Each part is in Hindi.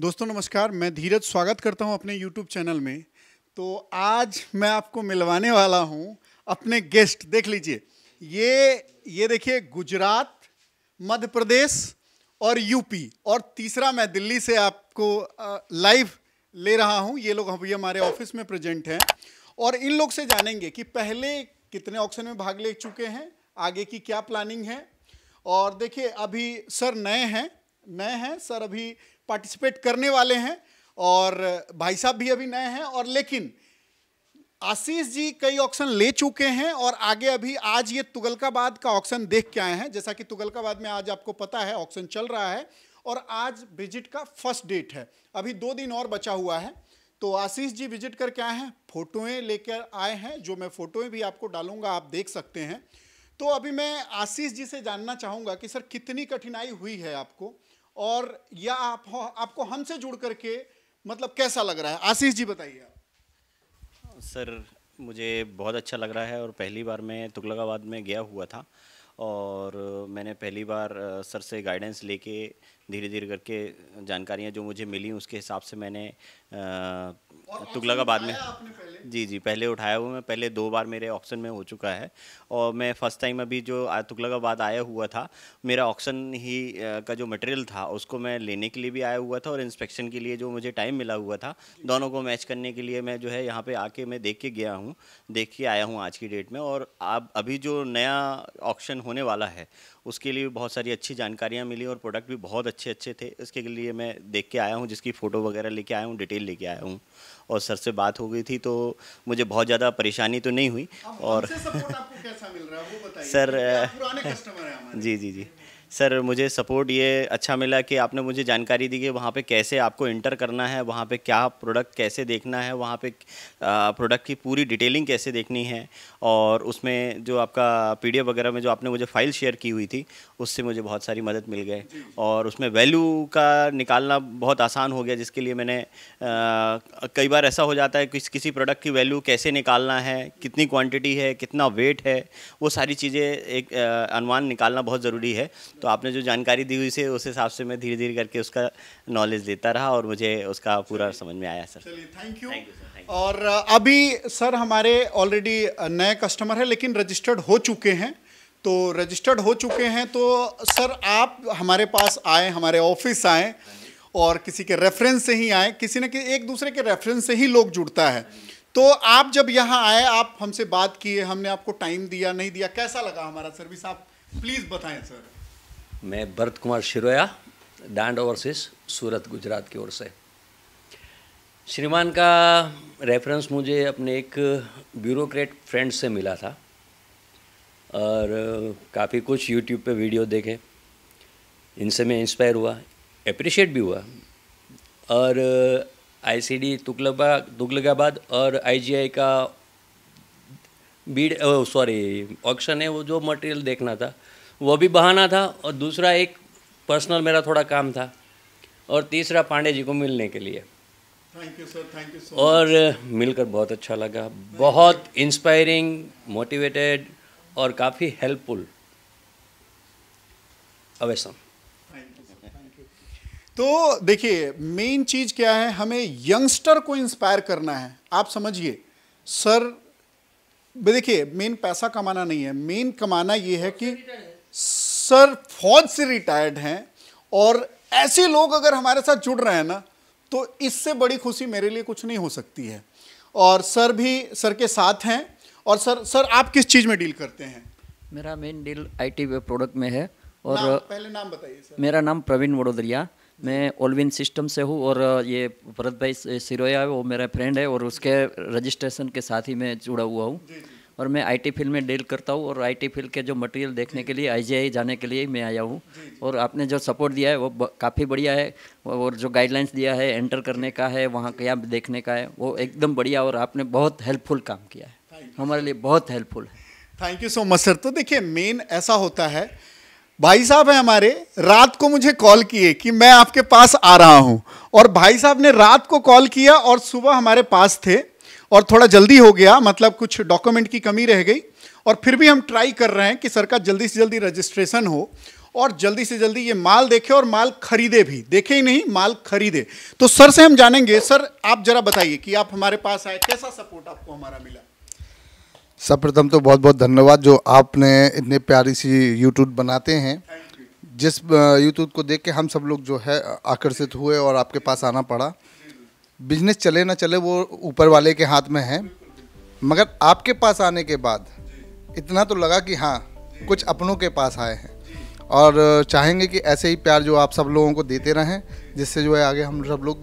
दोस्तों नमस्कार मैं धीरज स्वागत करता हूं अपने YouTube चैनल में तो आज मैं आपको मिलवाने वाला हूं अपने गेस्ट देख लीजिए ये ये देखिए गुजरात मध्य प्रदेश और यूपी और तीसरा मैं दिल्ली से आपको लाइव ले रहा हूं ये लोग अभी हमारे ऑफिस में प्रेजेंट हैं और इन लोग से जानेंगे कि पहले कितने ऑप्शन में भाग ले चुके हैं आगे की क्या प्लानिंग है और देखिए अभी सर नए हैं नए हैं सर अभी पार्टिसिपेट करने वाले हैं और भाई साहब भी अभी नए हैं और लेकिन आशीष जी कई ऑक्शन ले चुके हैं और आगे अभी आज ये तुगलकाबाद का ऑक्शन देख के आए हैं जैसा कि तुगलकाबाद में आज आपको पता है ऑक्शन चल रहा है और आज विजिट का फर्स्ट डेट है अभी दो दिन और बचा हुआ है तो आशीष जी विजिट करके आए हैं फोटोएं लेकर आए हैं जो मैं फ़ोटोएं भी आपको डालूंगा आप देख सकते हैं तो अभी मैं आशीष जी से जानना चाहूँगा कि सर कितनी कठिनाई हुई है आपको और या आप आपको हमसे जुड़ करके मतलब कैसा लग रहा है आशीष जी बताइए आप सर मुझे बहुत अच्छा लग रहा है और पहली बार मैं तुगलकाबाद में गया हुआ था और मैंने पहली बार सर से गाइडेंस लेके धीरे धीरे करके जानकारियाँ जो मुझे मिली उसके हिसाब से मैंने बाद में जी जी पहले उठाया हुआ मैं पहले दो बार मेरे ऑक्शन में हो चुका है और मैं फर्स्ट टाइम अभी जो बाद आया हुआ था मेरा ऑक्शन ही का जो मटेरियल था उसको मैं लेने के लिए भी आया हुआ था और इंस्पेक्शन के लिए जो मुझे टाइम मिला हुआ था दोनों को मैच करने के लिए मैं जो है यहाँ पर आके मैं देख के गया हूँ देख के आया हूँ आज की डेट में और अब अभी जो नया ऑक्शन होने वाला है उसके लिए बहुत सारी अच्छी जानकारियाँ मिली और प्रोडक्ट भी बहुत अच्छे अच्छे थे इसके लिए मैं देख के आया हूँ जिसकी फ़ोटो वगैरह लेके आया हूँ डिटेल मेल लेके आया हूँ और सर से बात हो गई थी तो मुझे बहुत ज़्यादा परेशानी तो नहीं हुई हाँ, और सर जी जी जी सर मुझे सपोर्ट ये अच्छा मिला कि आपने मुझे जानकारी दी कि वहाँ पे कैसे आपको इंटर करना है वहाँ पे क्या प्रोडक्ट कैसे देखना है वहाँ पे प्रोडक्ट की पूरी डिटेलिंग कैसे देखनी है और उसमें जो आपका पी वगैरह में जो आपने मुझे फ़ाइल शेयर की हुई थी उससे मुझे बहुत सारी मदद मिल गई और उसमें वैल्यू का निकालना बहुत आसान हो गया जिसके लिए मैंने कई बार ऐसा हो जाता है कि किसी प्रोडक्ट की वैल्यू कैसे निकालना है कितनी क्वान्टिटी है कितना वेट है वो सारी चीज़ें एक अनुमान निकालना बहुत ज़रूरी है तो आपने जो जानकारी दी हुई से उस हिसाब से मैं धीरे धीरे करके उसका नॉलेज लेता रहा और मुझे उसका पूरा समझ में आया सर चलिए थैंक यू और अभी सर हमारे ऑलरेडी नए कस्टमर हैं लेकिन रजिस्टर्ड हो चुके हैं तो रजिस्टर्ड हो चुके हैं तो सर आप हमारे पास आए हमारे ऑफिस आए और किसी के रेफरेंस से ही आए किसी न किसी एक दूसरे के रेफरेंस से ही लोग जुड़ता है तो आप जब यहाँ आए आप हमसे बात किए हमने आपको टाइम दिया नहीं दिया कैसा लगा हमारा सर्विस आप प्लीज़ बताएं सर मैं भरत कुमार शिरोया डांड ओवरसीज सूरत गुजरात की ओर से श्रीमान का रेफरेंस मुझे अपने एक ब्यूरोक्रेट फ्रेंड से मिला था और काफ़ी कुछ यूट्यूब पे वीडियो देखे इनसे मैं इंस्पायर हुआ अप्रिशिएट भी हुआ और आईसीडी तुगलबा तुगलकाबाद और आईजीआई का बीड सॉरी ऑक्शन है वो जो मटेरियल देखना था वो भी बहाना था और दूसरा एक पर्सनल मेरा थोड़ा काम था और तीसरा पांडे जी को मिलने के लिए thank you sir thank you sir और मिलकर बहुत अच्छा लगा बहुत इंस्पायरिंग मोटिवेटेड और काफ़ी हेल्पफुल अवैसम तो देखिए मेन चीज़ क्या है हमें यंगस्टर को इंस्पायर करना है आप समझिए सर देखिए मेन पैसा कमाना नहीं है मेन कमाना ये है कि सर फौज से रिटायर्ड हैं और ऐसे लोग अगर हमारे साथ जुड़ रहे हैं ना तो इससे बड़ी खुशी मेरे लिए कुछ नहीं हो सकती है और सर भी सर के साथ हैं और सर सर आप किस चीज़ में डील करते हैं मेरा मेन डील आईटी टी प्रोडक्ट में है और नाम, पहले नाम बताइए सर मेरा नाम प्रवीण वडोदरिया मैं ओलविन सिस्टम से हूँ और ये भरत भाई सिरोया वो मेरा फ्रेंड है और उसके रजिस्ट्रेशन के साथ ही मैं जुड़ा हुआ हूँ और मैं आईटी फील्ड में डील करता हूँ और आईटी फील्ड के जो मटेरियल देखने के लिए आईजीआई जाने के लिए मैं आया हूँ और आपने जो सपोर्ट दिया है वो काफ़ी बढ़िया है और जो गाइडलाइंस दिया है एंटर करने का है वहाँ क्या देखने का है वो एकदम बढ़िया और आपने बहुत हेल्पफुल काम किया है हमारे लिए बहुत हेल्पफुल है thank you so much sir तो देखिए मेन ऐसा होता है भाई साहब है हमारे रात को मुझे कॉल किए कि मैं आपके पास आ रहा हूं और भाई साहब ने रात को कॉल किया और सुबह हमारे पास थे और थोड़ा जल्दी हो गया मतलब कुछ डॉक्यूमेंट की कमी रह गई और फिर भी हम ट्राई कर रहे हैं कि सरकार जल्दी से जल्दी रजिस्ट्रेशन हो और जल्दी से जल्दी ये माल देखे और माल खरीदे भी देखे ही नहीं माल खरीदे तो सर से हम जानेंगे सर आप जरा बताइए कि आप हमारे पास आए कैसा सपोर्ट आपको हमारा मिला सर्वप्रथम तो बहुत बहुत धन्यवाद जो आपने इतने प्यारी सी यूट्यूब बनाते हैं जिस यूट्यूब को देख के हम सब लोग जो है आकर्षित हुए और आपके पास आना पड़ा बिजनेस चले ना चले वो ऊपर वाले के हाथ में है मगर आपके पास आने के बाद इतना तो लगा कि हाँ कुछ अपनों के पास आए हैं और चाहेंगे कि ऐसे ही प्यार जो आप सब लोगों को देते रहें जिससे जो है आगे हम सब लोग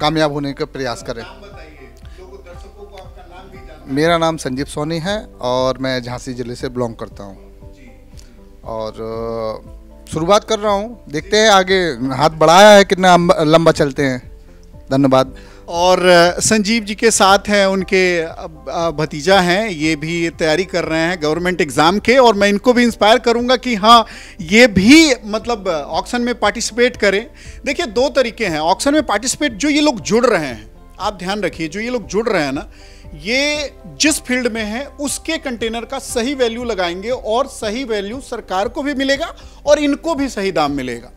कामयाब होने का प्रयास करें मेरा नाम संजीव सोनी है और मैं झांसी ज़िले से बिलोंग करता हूँ और शुरुआत कर रहा हूँ देखते हैं आगे हाथ बढ़ाया है कितना लंबा चलते हैं धन्यवाद और संजीव जी के साथ हैं उनके भतीजा हैं ये भी तैयारी कर रहे हैं गवर्नमेंट एग्ज़ाम के और मैं इनको भी इंस्पायर करूंगा कि हाँ ये भी मतलब ऑक्शन में पार्टिसिपेट करें देखिए दो तरीके हैं ऑक्शन में पार्टिसिपेट जो ये लोग जुड़ रहे हैं आप ध्यान रखिए जो ये लोग जुड़ रहे हैं ना ये जिस फील्ड में है उसके कंटेनर का सही वैल्यू लगाएंगे और सही वैल्यू सरकार को भी मिलेगा और इनको भी सही दाम मिलेगा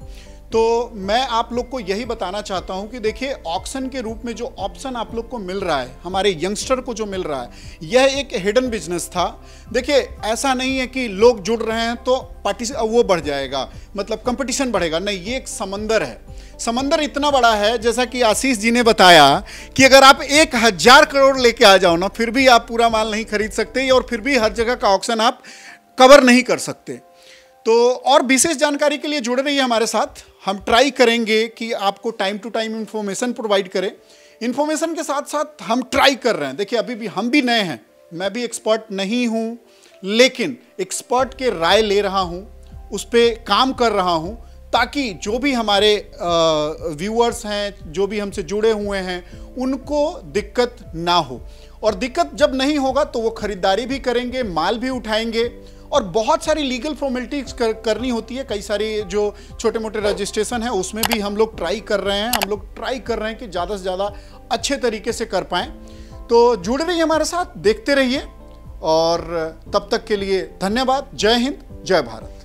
तो मैं आप लोग को यही बताना चाहता हूं कि देखिए ऑक्शन के रूप में जो ऑप्शन आप लोग को मिल रहा है हमारे यंगस्टर को जो मिल रहा है यह एक हिडन बिजनेस था देखिए ऐसा नहीं है कि लोग जुड़ रहे हैं तो पार्टी वो बढ़ जाएगा मतलब कंपटीशन बढ़ेगा नहीं ये एक समंदर है समंदर इतना बड़ा है जैसा कि आशीष जी ने बताया कि अगर आप एक हज़ार करोड़ लेके आ जाओ ना फिर भी आप पूरा माल नहीं खरीद सकते और फिर भी हर जगह का ऑप्शन आप कवर नहीं कर सकते तो और विशेष जानकारी के लिए जुड़ रही है हमारे साथ हम ट्राई करेंगे कि आपको time to time information provide करें इन्फॉर्मेशन के साथ साथ हम ट्राई कर रहे हैं देखिए अभी भी हम भी नए हैं मैं भी एक्सपर्ट नहीं हूँ लेकिन एक्सपर्ट के राय ले रहा हूँ उस पर काम कर रहा हूँ ताकि जो भी हमारे व्यूअर्स हैं जो भी हमसे जुड़े हुए हैं उनको दिक्कत ना हो और दिक्कत जब नहीं होगा तो वो ख़रीदारी भी करेंगे माल भी उठाएंगे और बहुत सारी लीगल फॉर्मेलिटीज कर, करनी होती है कई सारी जो छोटे मोटे रजिस्ट्रेशन है उसमें भी हम लोग ट्राई कर रहे हैं हम लोग ट्राई कर रहे हैं कि ज़्यादा से ज़्यादा अच्छे तरीके से कर पाएँ तो जुड़े रहिए हमारे साथ देखते रहिए और तब तक के लिए धन्यवाद जय हिंद जय भारत